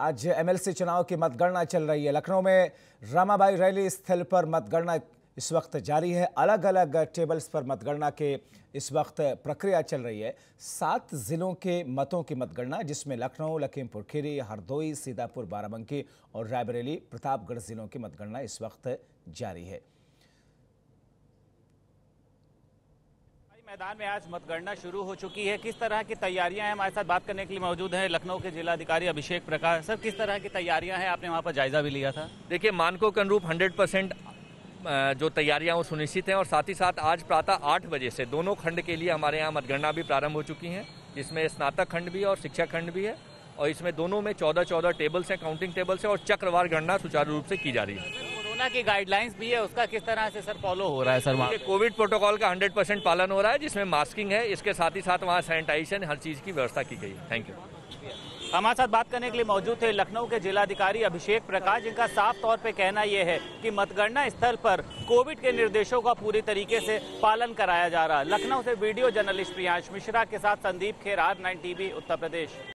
आज एमएलसी चुनाव की मतगणना चल रही है लखनऊ में रामाबाई रैली स्थल पर मतगणना इस वक्त जारी है अलग अलग टेबल्स पर मतगणना के इस वक्त प्रक्रिया चल रही है सात जिलों के मतों की मतगणना जिसमें लखनऊ लखीमपुर खीरी हरदोई सीतापुर बाराबंकी और रायबरेली प्रतापगढ़ जिलों की मतगणना इस वक्त जारी है मैदान में आज मतगणना शुरू हो चुकी है किस तरह की तैयारियां हैं हमारे साथ बात करने के लिए मौजूद हैं लखनऊ के जिलाधिकारी अभिषेक प्रकाश सर किस तरह की तैयारियां हैं आपने वहां पर जायजा भी लिया था देखिए मानकों के अनुरूप हंड्रेड परसेंट जो तैयारियां वो सुनिश्चित हैं और साथ ही साथ आज प्रातः आठ बजे से दोनों खंड के लिए हमारे यहाँ मतगणना भी प्रारंभ हो चुकी है जिसमें स्नातक खंड भी है और शिक्षा खंड भी है और इसमें दोनों में चौदह चौदह टेबल्स हैं काउंटिंग टेबल्स हैं और चक्रवार गणना सुचारू रूप से की जा रही है कोरोना की गाइडलाइंस भी है उसका किस तरह से सर फॉलो हो रहा है सर वहाँ कोविड प्रोटोकॉल का हंड्रेड परसेंट पालन हो रहा है जिसमें मास्किंग है इसके साथ ही साथ वहाँ सैनिटाइजेशन हर चीज़ की व्यवस्था की गई है थैंक यू हमारे साथ बात करने के लिए मौजूद थे लखनऊ के जिलाधिकारी अभिषेक प्रकाश जिनका साफ तौर पर कहना यह है कि मतगणना स्थल पर कोविड के निर्देशों का पूरी तरीके से पालन कराया जा रहा है लखनऊ से वीडियो जर्नलिस्ट प्रियांश मिश्रा के साथ Sandeep Kher R nine TV Uttar प्रदेश